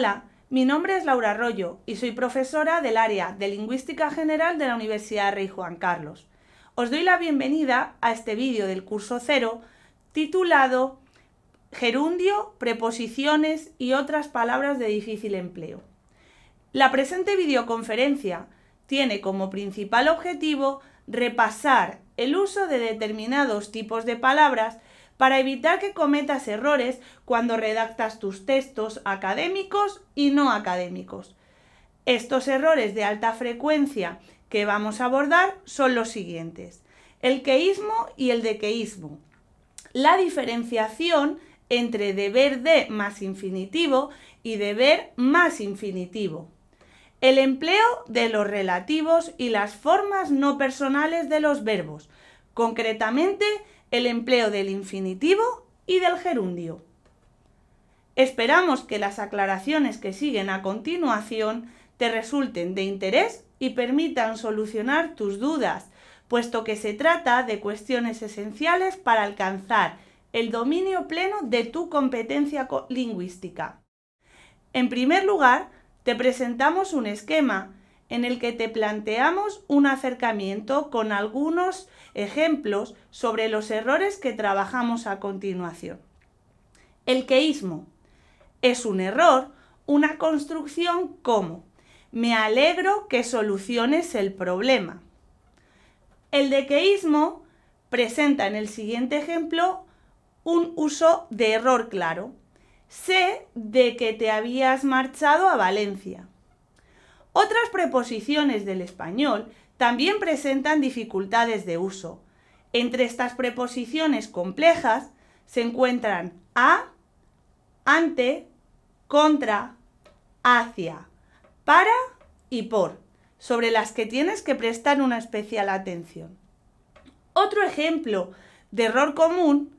Hola, mi nombre es Laura Arroyo y soy profesora del área de Lingüística General de la Universidad Rey Juan Carlos. Os doy la bienvenida a este vídeo del curso cero titulado Gerundio, preposiciones y otras palabras de difícil empleo. La presente videoconferencia tiene como principal objetivo repasar el uso de determinados tipos de palabras para evitar que cometas errores cuando redactas tus textos académicos y no académicos. Estos errores de alta frecuencia que vamos a abordar son los siguientes. El queísmo y el dequeísmo. La diferenciación entre deber de más infinitivo y deber más infinitivo. El empleo de los relativos y las formas no personales de los verbos, concretamente el empleo del infinitivo y del gerundio. Esperamos que las aclaraciones que siguen a continuación te resulten de interés y permitan solucionar tus dudas, puesto que se trata de cuestiones esenciales para alcanzar el dominio pleno de tu competencia lingüística. En primer lugar, te presentamos un esquema en el que te planteamos un acercamiento con algunos ejemplos sobre los errores que trabajamos a continuación. El queísmo es un error, una construcción como me alegro que soluciones el problema. El de queísmo presenta en el siguiente ejemplo un uso de error claro. Sé de que te habías marchado a Valencia. Otras preposiciones del español también presentan dificultades de uso. Entre estas preposiciones complejas se encuentran a, ante, contra, hacia, para y por, sobre las que tienes que prestar una especial atención. Otro ejemplo de error común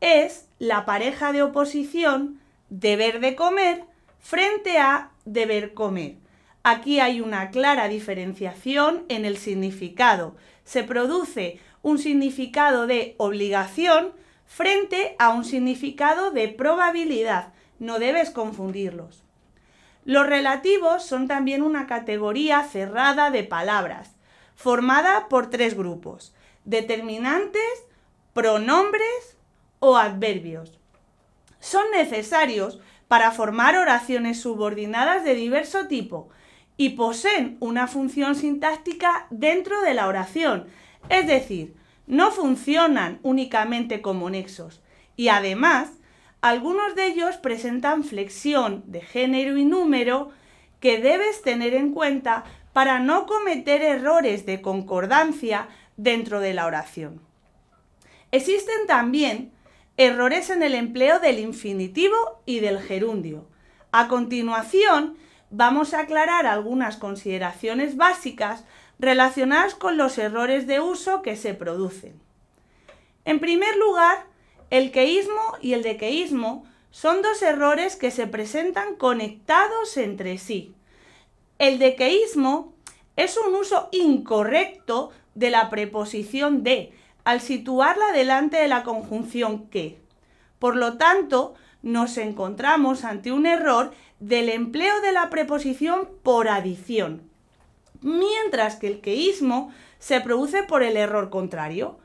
es la pareja de oposición deber de comer frente a deber comer Aquí hay una clara diferenciación en el significado. Se produce un significado de obligación frente a un significado de probabilidad. No debes confundirlos. Los relativos son también una categoría cerrada de palabras, formada por tres grupos, determinantes, pronombres o adverbios. Son necesarios para formar oraciones subordinadas de diverso tipo, y poseen una función sintáctica dentro de la oración, es decir, no funcionan únicamente como nexos y además algunos de ellos presentan flexión de género y número que debes tener en cuenta para no cometer errores de concordancia dentro de la oración. Existen también errores en el empleo del infinitivo y del gerundio. A continuación, vamos a aclarar algunas consideraciones básicas relacionadas con los errores de uso que se producen. En primer lugar, el queísmo y el dequeísmo son dos errores que se presentan conectados entre sí. El dequeísmo es un uso incorrecto de la preposición de al situarla delante de la conjunción que. Por lo tanto, nos encontramos ante un error del empleo de la preposición por adición, mientras que el queísmo se produce por el error contrario.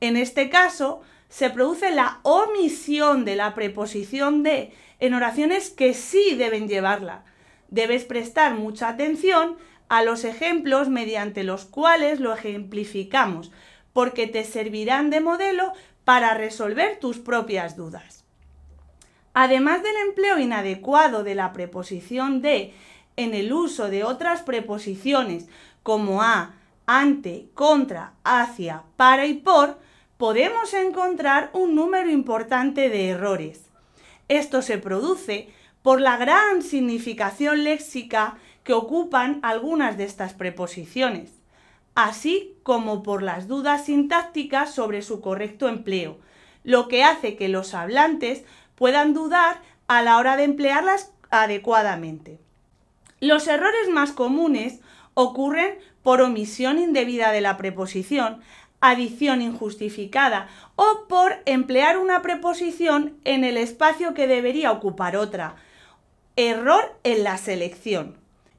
En este caso, se produce la omisión de la preposición de en oraciones que sí deben llevarla. Debes prestar mucha atención a los ejemplos mediante los cuales lo ejemplificamos, porque te servirán de modelo para resolver tus propias dudas. Además del empleo inadecuado de la preposición de en el uso de otras preposiciones como a, ante, contra, hacia, para y por, podemos encontrar un número importante de errores. Esto se produce por la gran significación léxica que ocupan algunas de estas preposiciones, así como por las dudas sintácticas sobre su correcto empleo, lo que hace que los hablantes puedan dudar a la hora de emplearlas adecuadamente. Los errores más comunes ocurren por omisión indebida de la preposición, adición injustificada o por emplear una preposición en el espacio que debería ocupar otra. Error en la selección.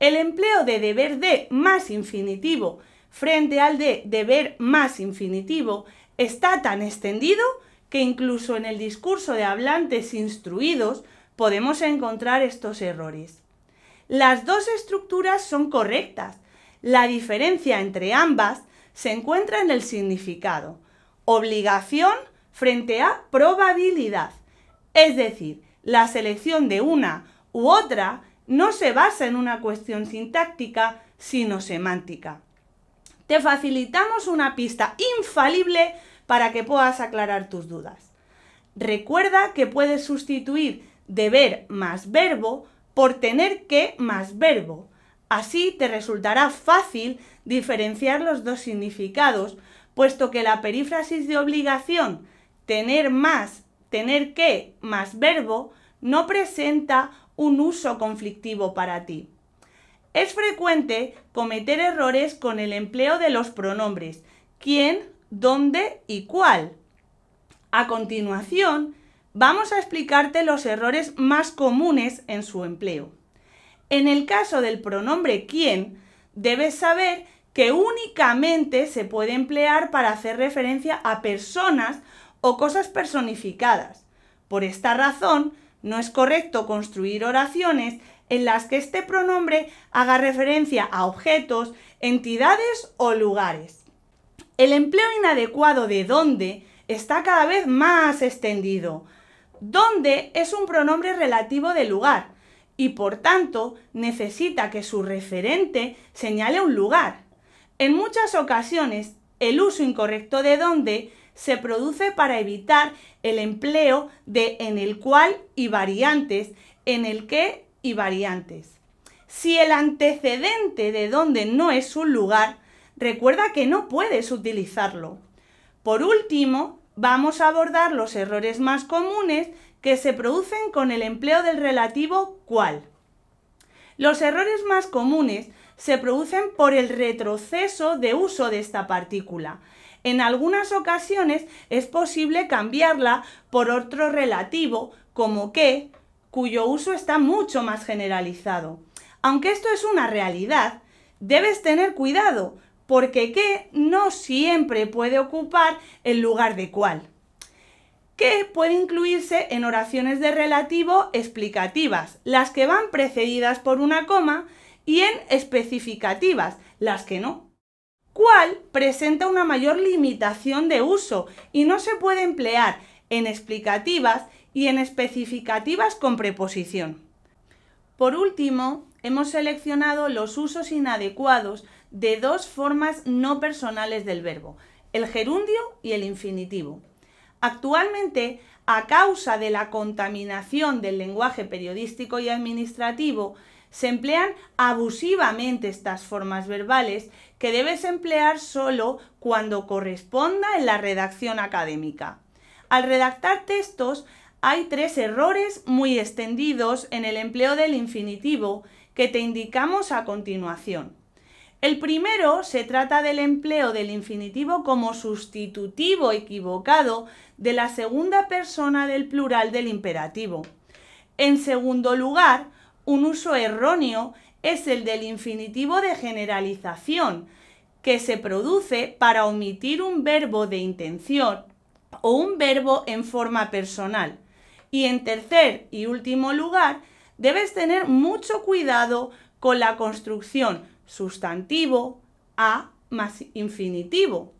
El empleo de deber de más infinitivo frente al de deber más infinitivo está tan extendido que incluso en el discurso de hablantes instruidos podemos encontrar estos errores. Las dos estructuras son correctas. La diferencia entre ambas se encuentra en el significado. Obligación frente a probabilidad. Es decir, la selección de una u otra no se basa en una cuestión sintáctica, sino semántica. Te facilitamos una pista infalible para que puedas aclarar tus dudas. Recuerda que puedes sustituir deber más verbo por tener que más verbo. Así te resultará fácil diferenciar los dos significados, puesto que la perífrasis de obligación tener más, tener que más verbo no presenta un uso conflictivo para ti. Es frecuente cometer errores con el empleo de los pronombres quién, dónde y cuál. A continuación, vamos a explicarte los errores más comunes en su empleo. En el caso del pronombre quién, debes saber que únicamente se puede emplear para hacer referencia a personas o cosas personificadas. Por esta razón, no es correcto construir oraciones en las que este pronombre haga referencia a objetos, entidades o lugares. El empleo inadecuado de donde está cada vez más extendido. Donde es un pronombre relativo de lugar y por tanto necesita que su referente señale un lugar. En muchas ocasiones el uso incorrecto de donde se produce para evitar el empleo de en el cual y variantes, en el que y variantes. Si el antecedente de donde no es un lugar, recuerda que no puedes utilizarlo. Por último, vamos a abordar los errores más comunes que se producen con el empleo del relativo cual. Los errores más comunes se producen por el retroceso de uso de esta partícula. En algunas ocasiones es posible cambiarla por otro relativo como que, cuyo uso está mucho más generalizado. Aunque esto es una realidad, debes tener cuidado, porque qué no siempre puede ocupar el lugar de cuál. qué puede incluirse en oraciones de relativo explicativas, las que van precedidas por una coma, y en especificativas, las que no. Cuál presenta una mayor limitación de uso y no se puede emplear en explicativas y en especificativas con preposición. Por último, hemos seleccionado los usos inadecuados de dos formas no personales del verbo, el gerundio y el infinitivo. Actualmente, a causa de la contaminación del lenguaje periodístico y administrativo, se emplean abusivamente estas formas verbales que debes emplear solo cuando corresponda en la redacción académica. Al redactar textos hay tres errores muy extendidos en el empleo del infinitivo que te indicamos a continuación. El primero se trata del empleo del infinitivo como sustitutivo equivocado de la segunda persona del plural del imperativo. En segundo lugar, un uso erróneo es el del infinitivo de generalización, que se produce para omitir un verbo de intención o un verbo en forma personal. Y en tercer y último lugar, debes tener mucho cuidado con la construcción sustantivo a más infinitivo.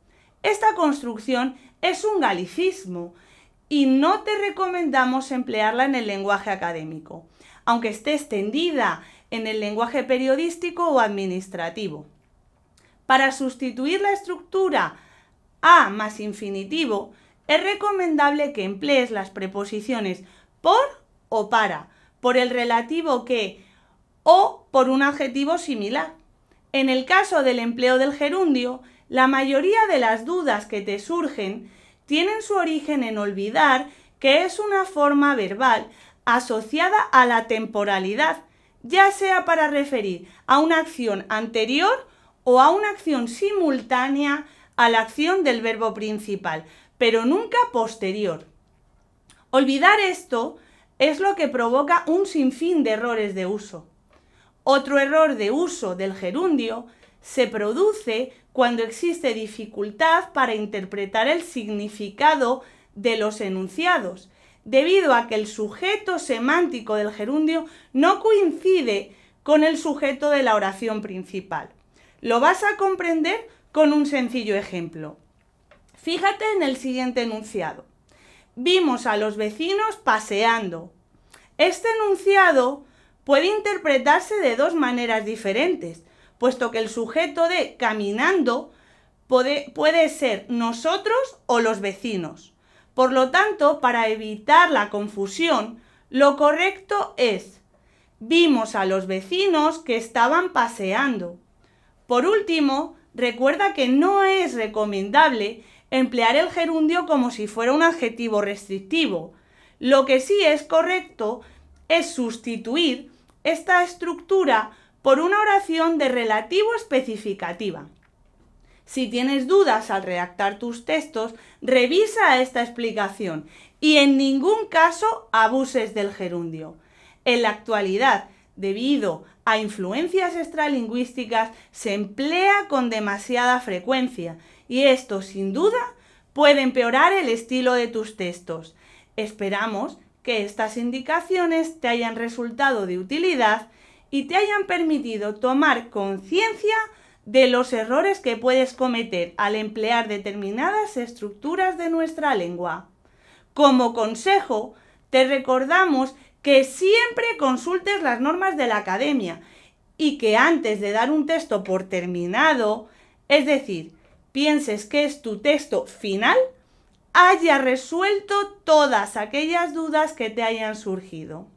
Esta construcción es un galicismo y no te recomendamos emplearla en el lenguaje académico, aunque esté extendida en el lenguaje periodístico o administrativo. Para sustituir la estructura a más infinitivo, es recomendable que emplees las preposiciones por o para, por el relativo que o por un adjetivo similar. En el caso del empleo del gerundio, la mayoría de las dudas que te surgen tienen su origen en olvidar que es una forma verbal asociada a la temporalidad, ya sea para referir a una acción anterior o a una acción simultánea a la acción del verbo principal, pero nunca posterior. Olvidar esto es lo que provoca un sinfín de errores de uso. Otro error de uso del gerundio se produce cuando existe dificultad para interpretar el significado de los enunciados, debido a que el sujeto semántico del gerundio no coincide con el sujeto de la oración principal. Lo vas a comprender con un sencillo ejemplo. Fíjate en el siguiente enunciado vimos a los vecinos paseando. Este enunciado puede interpretarse de dos maneras diferentes, puesto que el sujeto de caminando puede, ser nosotros o los vecinos. Por lo tanto, para evitar la confusión, lo correcto es vimos a los vecinos que estaban paseando. Por último, recuerda que no es recomendable emplear el gerundio como si fuera un adjetivo restrictivo. Lo que sí es correcto es sustituir esta estructura por una oración de relativo especificativa. Si tienes dudas al redactar tus textos, revisa esta explicación y en ningún caso abuses del gerundio. En la actualidad, debido a influencias extralingüísticas se emplea con demasiada frecuencia y esto sin duda puede empeorar el estilo de tus textos. Esperamos que estas indicaciones te hayan resultado de utilidad y te hayan permitido tomar conciencia de los errores que puedes cometer al emplear determinadas estructuras de nuestra lengua. Como consejo, te recordamos que siempre consultes las normas de la academia y que antes de dar un texto por terminado, es decir, pienses que es tu texto final, haya resuelto todas aquellas dudas que te hayan surgido.